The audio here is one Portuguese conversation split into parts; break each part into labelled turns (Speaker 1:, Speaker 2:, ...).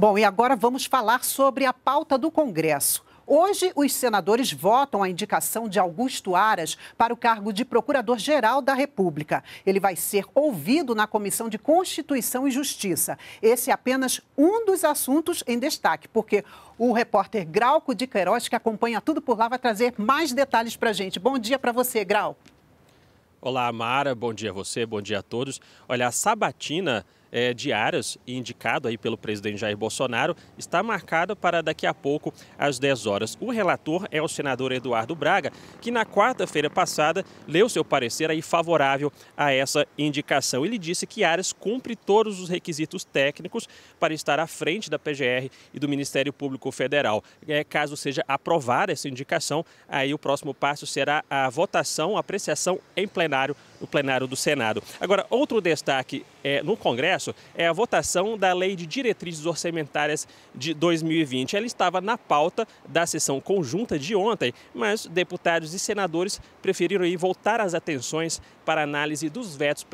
Speaker 1: Bom, e agora vamos falar sobre a pauta do Congresso. Hoje, os senadores votam a indicação de Augusto Aras para o cargo de Procurador-Geral da República. Ele vai ser ouvido na Comissão de Constituição e Justiça. Esse é apenas um dos assuntos em destaque, porque o repórter Grauco de Queiroz, que acompanha tudo por lá, vai trazer mais detalhes para a gente. Bom dia para você, Grau.
Speaker 2: Olá, Mara. Bom dia a você, bom dia a todos. Olha, a sabatina é, diárias indicado aí pelo presidente Jair Bolsonaro está marcada para daqui a pouco às 10 horas. O relator é o senador Eduardo Braga, que na quarta-feira passada leu seu parecer aí favorável a essa indicação. Ele disse que Aras cumpre todos os requisitos técnicos para estar à frente da PGR e do Ministério Público Federal. É, caso seja aprovada essa indicação, aí o próximo passo será a votação, a apreciação em plenário no plenário do Senado. Agora, outro destaque é, no Congresso é a votação da Lei de Diretrizes Orçamentárias de 2020. Ela estava na pauta da sessão conjunta de ontem, mas deputados e senadores preferiram aí voltar as atenções para a análise dos vetos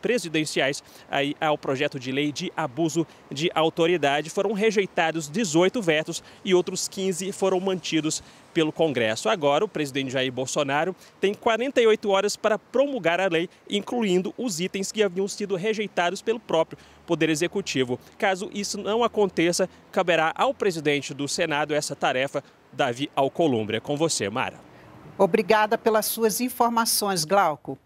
Speaker 2: presidenciais aí ao projeto de lei de abuso de autoridade. Foram rejeitados 18 vetos e outros 15 foram mantidos pelo Congresso. Agora, o presidente Jair Bolsonaro tem 48 horas para promulgar a lei, incluindo os itens que haviam sido rejeitados pelo próprio Poder Executivo. Caso isso não aconteça, caberá ao presidente do Senado essa tarefa, Davi Alcolumbre. É com você, Mara.
Speaker 1: Obrigada pelas suas informações, Glauco.